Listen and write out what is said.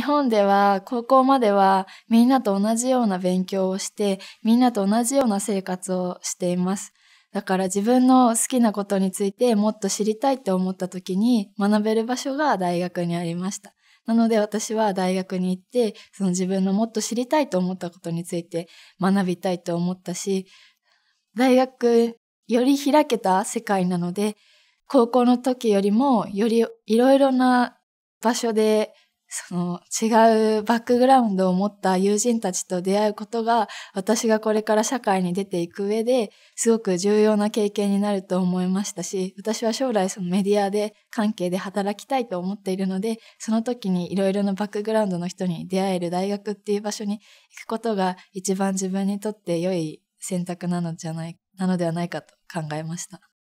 日本では高校まではみんなと同じような勉強をして、みんなと同じような生活をしています。だから自分の好きなことについてもっと知りたいって思った時に学べる場所が大学にありました。なので私は大学に行って、その自分のもっと知りたいと思ったことについて学びたいと思ったし、大学より開けた世界なので、高校の時よりもよりいろいろな場所でその違うバックグラウンドを持った友人たちと出会うことが私がこれから社会に出ていく上ですごく重要な経験になると思いましたし私は将来そのメディアで関係で働きたいと思っているのでその時にいろいろなバックグラウンドの人に出会える大学っていう場所に行くことが一番自分にとって良い選択なのじゃないなのではないかと考えました。